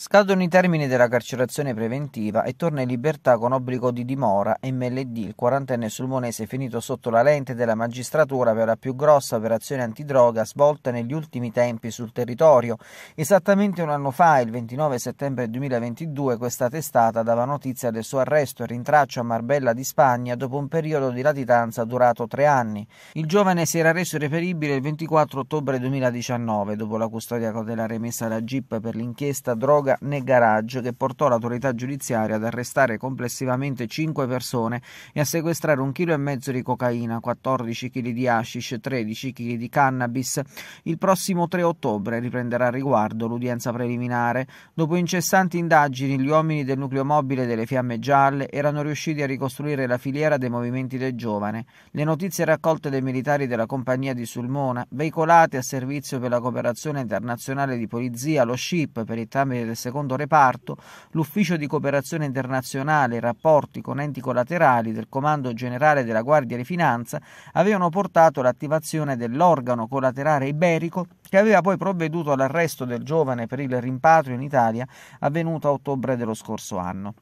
Scadono i termini della carcerazione preventiva e torna in libertà con obbligo di dimora MLD, il quarantenne sulmonese finito sotto la lente della magistratura per la più grossa operazione antidroga svolta negli ultimi tempi sul territorio. Esattamente un anno fa, il 29 settembre 2022, questa testata dava notizia del suo arresto e rintraccio a Marbella di Spagna dopo un periodo di latitanza durato tre anni. Il giovane si era reso irreperibile il 24 ottobre 2019, dopo la custodia della remessa alla GIP per l'inchiesta droga fuga né garage che portò l'autorità giudiziaria ad arrestare complessivamente 5 persone e a sequestrare un chilo e mezzo di cocaina, 14 kg di hashish, 13 kg di cannabis. Il prossimo 3 ottobre riprenderà a riguardo l'udienza preliminare. Dopo incessanti indagini, gli uomini del nucleo mobile delle Fiamme Gialle erano riusciti a ricostruire la filiera dei movimenti del giovane. Le notizie raccolte dai militari della compagnia di Sulmona, veicolate a servizio per la cooperazione internazionale di polizia, lo SHIP per il tramite del secondo reparto, l'Ufficio di cooperazione internazionale e rapporti con enti collaterali del Comando Generale della Guardia di Finanza avevano portato all'attivazione dell'organo collaterale iberico che aveva poi provveduto all'arresto del giovane per il rimpatrio in Italia avvenuto a ottobre dello scorso anno.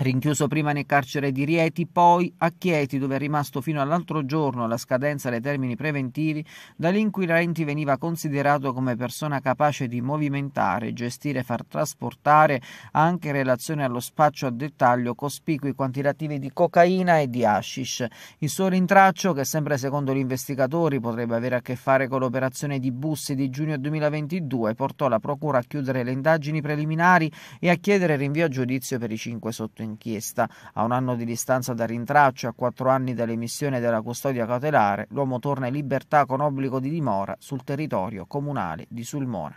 Rinchiuso prima nel carcere di Rieti, poi a Chieti, dove è rimasto fino all'altro giorno alla scadenza dei termini preventivi, da lì veniva considerato come persona capace di movimentare, gestire, e far trasportare, anche in relazione allo spaccio a dettaglio, cospicui quantitativi di cocaina e di hashish. Il suo rintraccio, che sempre secondo gli investigatori potrebbe avere a che fare con l'operazione di Bussi di giugno 2022, portò la Procura a chiudere le indagini preliminari e a chiedere rinvio a giudizio per i cinque sottoinquadrati inchiesta. A un anno di distanza dal rintraccio e a quattro anni dall'emissione della custodia cautelare, l'uomo torna in libertà con obbligo di dimora sul territorio comunale di Sulmona.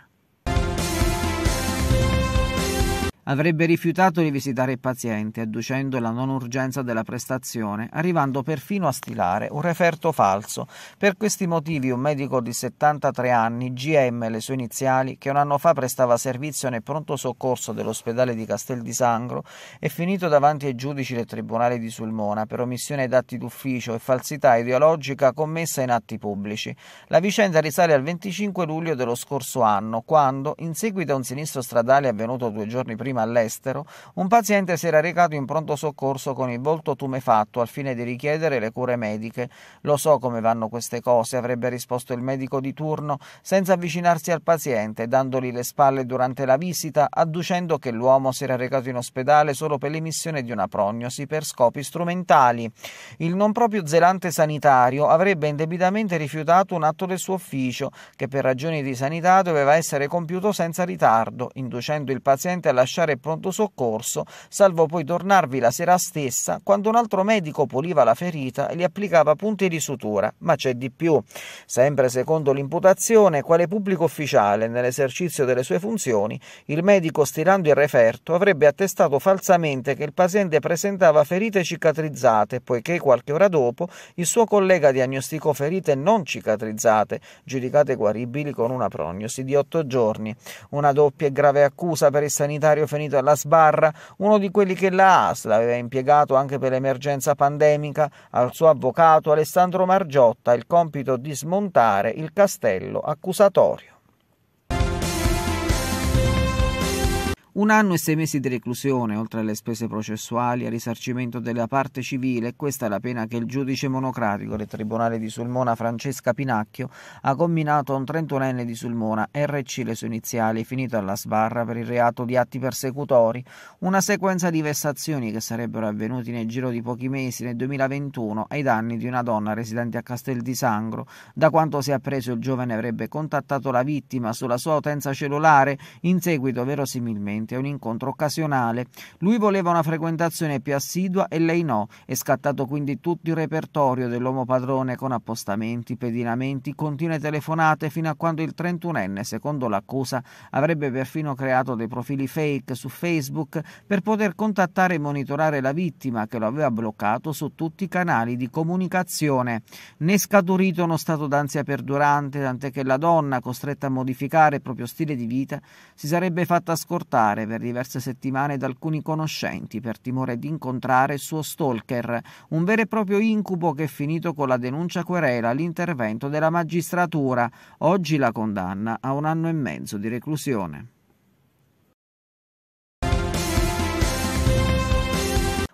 avrebbe rifiutato di visitare il paziente, adducendo la non urgenza della prestazione, arrivando perfino a stilare un referto falso. Per questi motivi un medico di 73 anni, GM le sue iniziali, che un anno fa prestava servizio nel pronto soccorso dell'ospedale di Castel di Sangro, è finito davanti ai giudici del Tribunale di Sulmona per omissione ad atti d'ufficio e falsità ideologica commessa in atti pubblici. La vicenda risale al 25 luglio dello scorso anno, quando, in seguito a un sinistro stradale avvenuto due giorni prima all'estero, un paziente si era recato in pronto soccorso con il volto tumefatto al fine di richiedere le cure mediche. Lo so come vanno queste cose, avrebbe risposto il medico di turno, senza avvicinarsi al paziente, dandogli le spalle durante la visita, adducendo che l'uomo si era recato in ospedale solo per l'emissione di una prognosi per scopi strumentali. Il non proprio zelante sanitario avrebbe indebitamente rifiutato un atto del suo ufficio, che per ragioni di sanità doveva essere compiuto senza ritardo, inducendo il paziente a lasciare lasciare il pronto soccorso, salvo poi tornarvi la sera stessa quando un altro medico puliva la ferita e gli applicava punti di sutura. Ma c'è di più. Sempre secondo l'imputazione, quale pubblico ufficiale, nell'esercizio delle sue funzioni, il medico stirando il referto avrebbe attestato falsamente che il paziente presentava ferite cicatrizzate, poiché qualche ora dopo il suo collega diagnosticò ferite non cicatrizzate, giudicate guaribili con una prognosi di otto giorni. Una doppia e grave accusa per il sanitario finito alla sbarra, uno di quelli che la ASL aveva impiegato anche per l'emergenza pandemica, al suo avvocato Alessandro Margiotta il compito di smontare il castello accusatorio. un anno e sei mesi di reclusione, oltre alle spese processuali, al risarcimento della parte civile, questa è la pena che il giudice monocratico del Tribunale di Sulmona Francesca Pinacchio ha combinato a un 31enne di Sulmona, RC le sue iniziali, finito alla sbarra per il reato di atti persecutori, una sequenza di vessazioni che sarebbero avvenuti nel giro di pochi mesi nel 2021 ai danni di una donna residente a Castel di Sangro. Da quanto si è appreso il giovane avrebbe contattato la vittima sulla sua utenza cellulare, in seguito verosimilmente frequente, è un incontro occasionale. Lui voleva una frequentazione più assidua e lei no. È scattato quindi tutto il repertorio dell'uomo padrone con appostamenti, pedinamenti, continue telefonate fino a quando il 31enne, secondo l'accusa, avrebbe perfino creato dei profili fake su Facebook per poter contattare e monitorare la vittima che lo aveva bloccato su tutti i canali di comunicazione. Ne è scaturito uno stato d'ansia perdurante, tant'è che la donna, costretta a modificare il proprio stile di vita, si sarebbe fatta scortare allontanare per diverse settimane da alcuni conoscenti per timore di incontrare il suo stalker, un vero e proprio incubo che è finito con la denuncia querela all'intervento della magistratura. Oggi la condanna a un anno e mezzo di reclusione.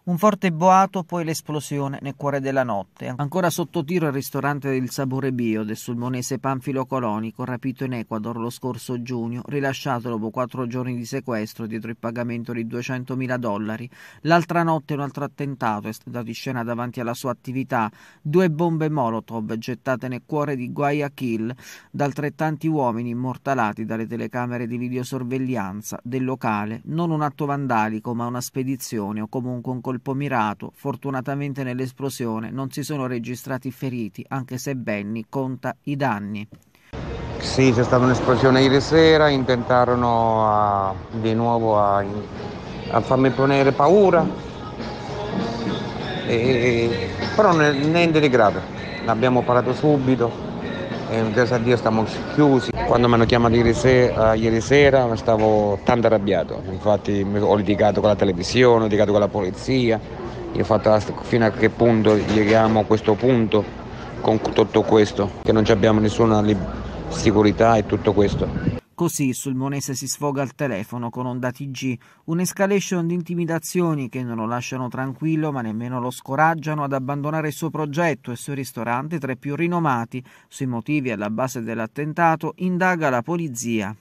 Un forte boato, poi l'esplosione nel cuore della notte. Ancora sotto tiro il ristorante del Sabore Bio del sulmonese Panfilo Colonico, rapito in Ecuador lo scorso giugno, rilasciato dopo quattro giorni di sequestro dietro il pagamento di 200.000 dollari. L'altra notte un altro attentato è stato in scena davanti alla sua attività. Due bombe Molotov gettate nel cuore di Guayaquil da altrettanti uomini immortalati dalle telecamere di videosorveglianza del locale. Non un atto vandalico, ma una spedizione o comunque un colpo colpo mirato. Fortunatamente nell'esplosione non si sono registrati feriti, anche se Benny conta i danni. Sì, c'è stata un'esplosione ieri sera, intentarono a, di nuovo a, a, farmi ponere paura, e, però niente di grave, l'abbiamo parato subito, eh, grazie a Dio stiamo chiusi. Quando mi hanno chiamato ieri sera, eh, ieri sera stavo tanto arrabbiato, infatti ho litigato con la televisione, ho litigato con la polizia, io ho fatto fino a che punto arriviamo a questo punto con tutto questo, che non abbiamo nessuna sicurezza e tutto questo. Così sul Monese si sfoga al telefono con Onda TG, un'escalation di intimidazioni che non lo lasciano tranquillo ma nemmeno lo scoraggiano ad abbandonare il suo progetto e il suo ristorante tra i più rinomati. Sui motivi alla base dell'attentato indaga la polizia.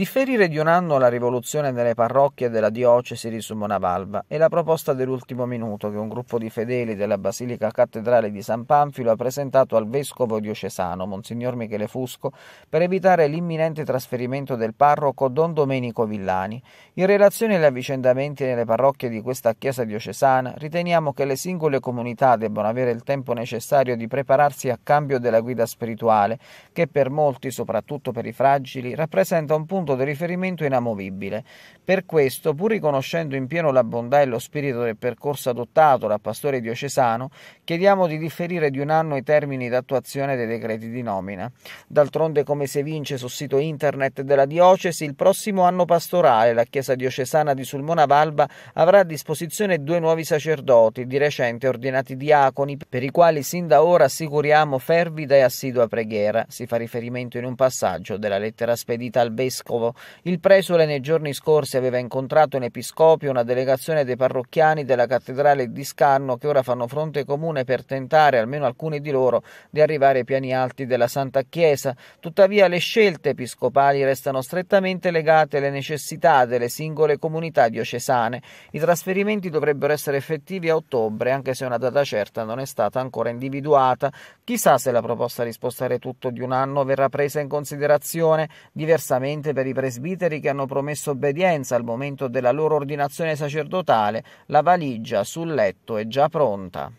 Differire di un anno la rivoluzione nelle parrocchie della diocesi di Sumonavalva è la proposta dell'ultimo minuto che un gruppo di fedeli della Basilica Cattedrale di San Panfilo ha presentato al vescovo diocesano, Monsignor Michele Fusco, per evitare l'imminente trasferimento del parroco Don Domenico Villani. In relazione agli avvicendamenti nelle parrocchie di questa chiesa diocesana, riteniamo che le singole comunità debbano avere il tempo necessario di prepararsi a cambio della guida spirituale, che per molti, soprattutto per i fragili, rappresenta un punto punto di riferimento inamovibile. Per questo, pur riconoscendo in pieno la bontà e lo spirito del percorso adottato dal pastore diocesano, chiediamo di differire di un anno i termini d'attuazione dei decreti di nomina. D'altronde, come si evince sul sito internet della diocesi, il prossimo anno pastorale la Chiesa diocesana di Sulmona Valba avrà a disposizione due nuovi sacerdoti, di recente ordinati diaconi, per i quali sin da ora assicuriamo fervida e assidua preghiera. Si fa riferimento in un passaggio della lettera spedita al vescovo Vescovo. Il presule nei giorni scorsi aveva incontrato in episcopio una delegazione dei parrocchiani della cattedrale di Scanno che ora fanno fronte comune per tentare, almeno alcuni di loro, di arrivare ai piani alti della Santa Chiesa. Tuttavia le scelte episcopali restano strettamente legate alle necessità delle singole comunità diocesane. I trasferimenti dovrebbero essere effettivi a ottobre, anche se una data certa non è stata ancora individuata. Chissà se la proposta di spostare tutto di un anno verrà presa in considerazione. Diversamente, per per i presbiteri che hanno promesso obbedienza al momento della loro ordinazione sacerdotale, la valigia sul letto è già pronta.